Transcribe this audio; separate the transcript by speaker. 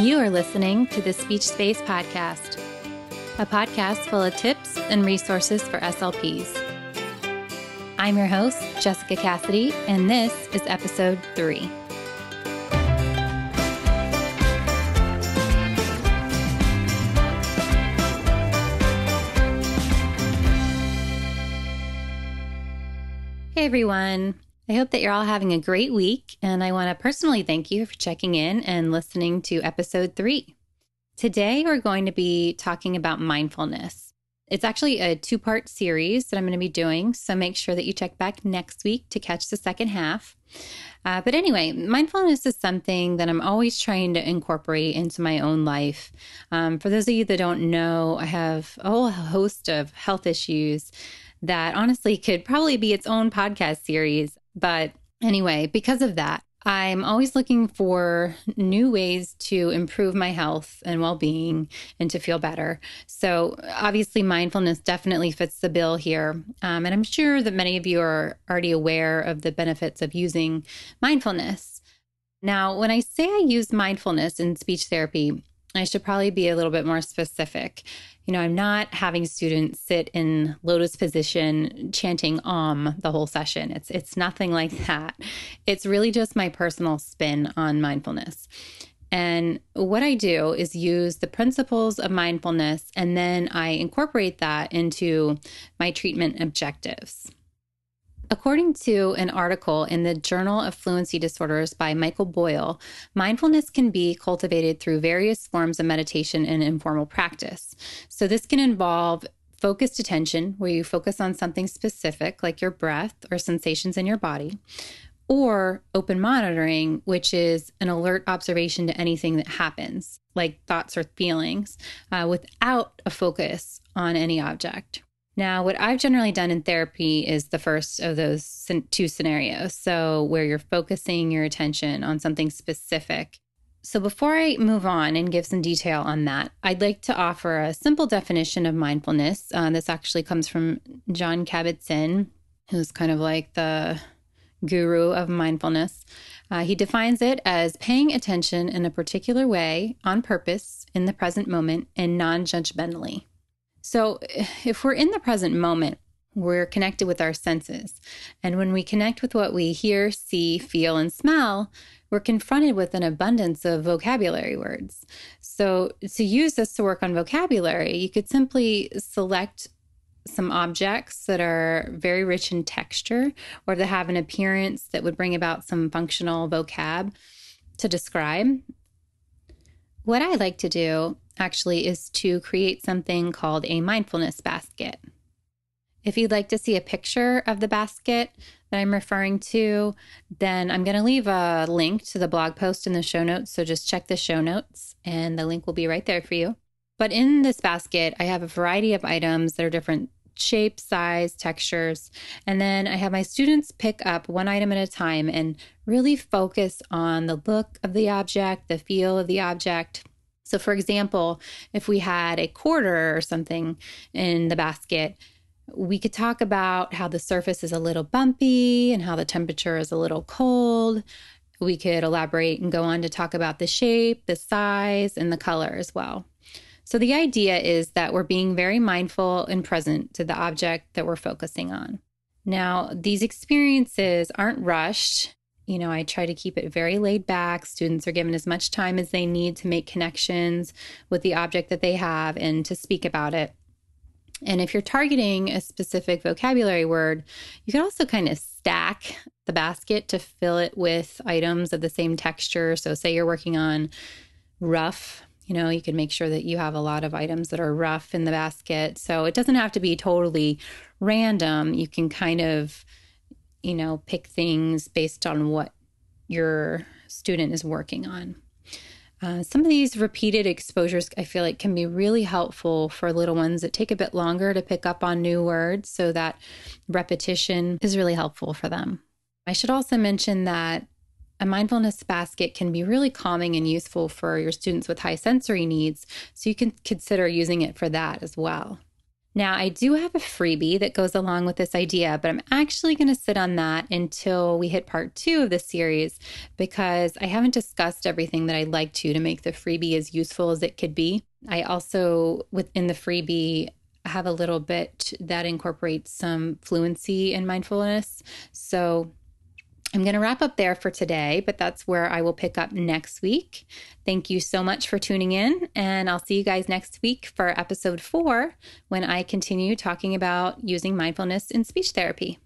Speaker 1: You are listening to the Speech Space Podcast, a podcast full of tips and resources for SLPs. I'm your host, Jessica Cassidy, and this is episode three. Hey everyone, I hope that you're all having a great week, and I want to personally thank you for checking in and listening to episode three. Today, we're going to be talking about mindfulness. It's actually a two part series that I'm going to be doing, so make sure that you check back next week to catch the second half. Uh, but anyway, mindfulness is something that I'm always trying to incorporate into my own life. Um, for those of you that don't know, I have a whole host of health issues that honestly could probably be its own podcast series. But anyway, because of that, I'm always looking for new ways to improve my health and well being and to feel better. So, obviously, mindfulness definitely fits the bill here. Um, and I'm sure that many of you are already aware of the benefits of using mindfulness. Now, when I say I use mindfulness in speech therapy, I should probably be a little bit more specific. You know, I'm not having students sit in lotus position chanting om the whole session. It's it's nothing like that. It's really just my personal spin on mindfulness. And what I do is use the principles of mindfulness and then I incorporate that into my treatment objectives. According to an article in the Journal of Fluency Disorders by Michael Boyle, mindfulness can be cultivated through various forms of meditation and informal practice. So, this can involve focused attention, where you focus on something specific like your breath or sensations in your body, or open monitoring, which is an alert observation to anything that happens, like thoughts or feelings, uh, without a focus on any object. Now, what I've generally done in therapy is the first of those two scenarios. So, where you're focusing your attention on something specific. So, before I move on and give some detail on that, I'd like to offer a simple definition of mindfulness. Uh, this actually comes from John Kabat Zinn, who's kind of like the guru of mindfulness. Uh, he defines it as paying attention in a particular way on purpose in the present moment and non judgmentally. So, if we're in the present moment, we're connected with our senses. And when we connect with what we hear, see, feel, and smell, we're confronted with an abundance of vocabulary words. So, to use this to work on vocabulary, you could simply select some objects that are very rich in texture or that have an appearance that would bring about some functional vocab to describe. What I like to do actually is to create something called a mindfulness basket. If you'd like to see a picture of the basket that I'm referring to, then I'm going to leave a link to the blog post in the show notes. So just check the show notes and the link will be right there for you. But in this basket, I have a variety of items that are different shape, size, textures. And then I have my students pick up one item at a time and really focus on the look of the object, the feel of the object. So, for example, if we had a quarter or something in the basket, we could talk about how the surface is a little bumpy and how the temperature is a little cold. We could elaborate and go on to talk about the shape, the size, and the color as well. So, the idea is that we're being very mindful and present to the object that we're focusing on. Now, these experiences aren't rushed. You know, I try to keep it very laid back. Students are given as much time as they need to make connections with the object that they have and to speak about it. And if you're targeting a specific vocabulary word, you can also kind of stack the basket to fill it with items of the same texture. So, say you're working on rough you know you can make sure that you have a lot of items that are rough in the basket so it doesn't have to be totally random you can kind of you know pick things based on what your student is working on uh, some of these repeated exposures i feel like can be really helpful for little ones that take a bit longer to pick up on new words so that repetition is really helpful for them I should also mention that a mindfulness basket can be really calming and useful for your students with high sensory needs, so you can consider using it for that as well. Now, I do have a freebie that goes along with this idea, but I'm actually going to sit on that until we hit part two of this series because I haven't discussed everything that I'd like to to make the freebie as useful as it could be. I also, within the freebie, have a little bit that incorporates some fluency in mindfulness. So I'm going to wrap up there for today, but that's where I will pick up next week. Thank you so much for tuning in, and I'll see you guys next week for episode four when I continue talking about using mindfulness in speech therapy.